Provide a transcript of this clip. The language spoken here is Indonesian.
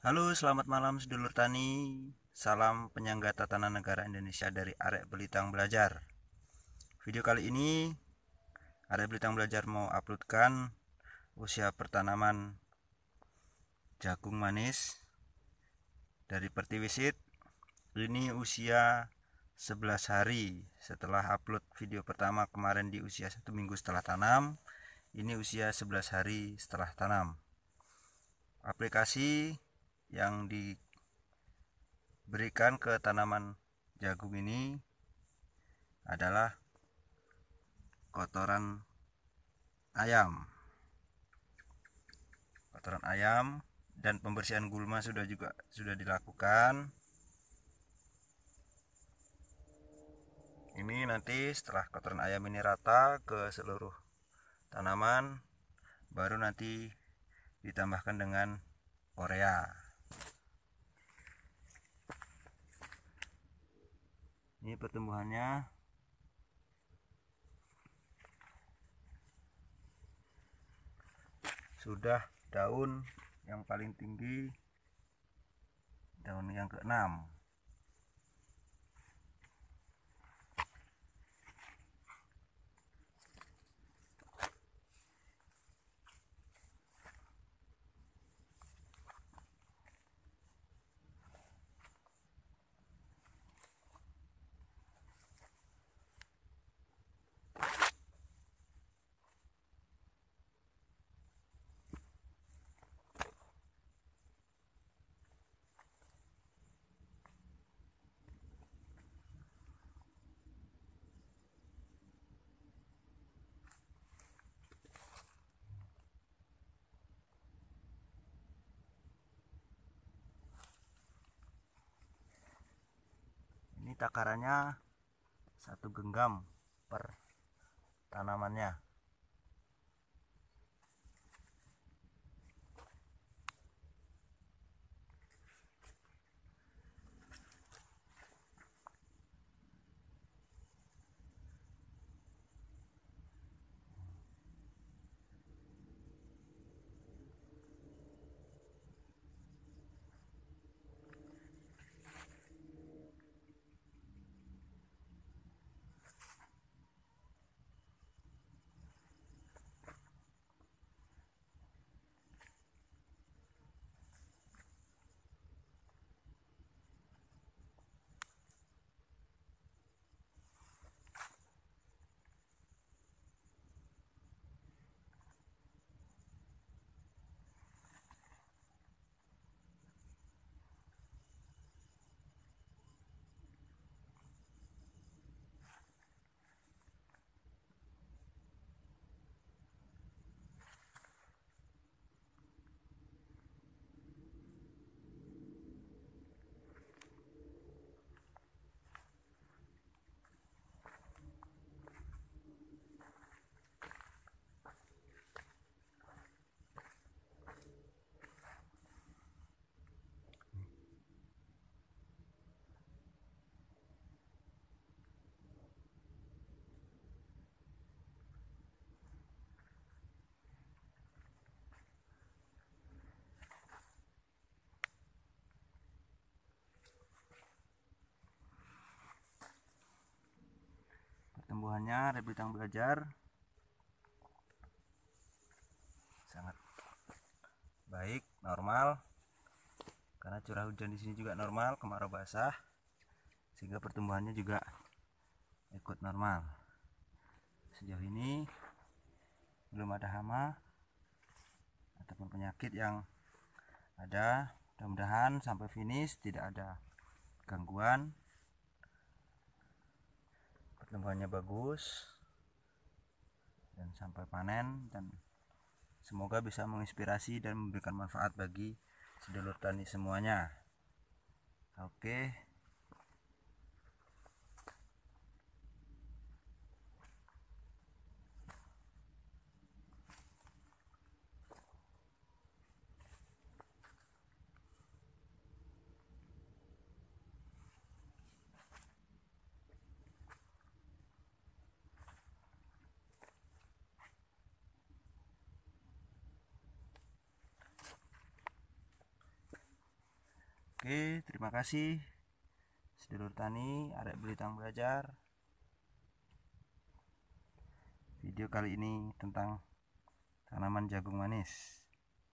Halo, selamat malam sedulur tani. Salam penyangga tatanan negara Indonesia dari Arek Belitang Belajar. Video kali ini Arek Belitang Belajar mau uploadkan usia pertanaman jagung manis dari Pertiwisit. Ini usia 11 hari setelah upload video pertama kemarin di usia satu minggu setelah tanam. Ini usia 11 hari setelah tanam. Aplikasi yang diberikan ke tanaman jagung ini adalah kotoran ayam kotoran ayam dan pembersihan gulma sudah juga sudah dilakukan ini nanti setelah kotoran ayam ini rata ke seluruh tanaman baru nanti ditambahkan dengan korea ini pertumbuhannya sudah daun yang paling tinggi daun yang keenam takarannya satu genggam per tanamannya ada bintang belajar sangat baik normal karena curah hujan di sini juga normal kemarau basah sehingga pertumbuhannya juga ikut normal sejauh ini belum ada hama ataupun penyakit yang ada mudah-mudahan sampai finish tidak ada gangguan pertumbuhannya bagus dan sampai panen dan semoga bisa menginspirasi dan memberikan manfaat bagi sedulur tani semuanya oke Oke, terima kasih sedulur tani, arek belitang belajar. Video kali ini tentang tanaman jagung manis.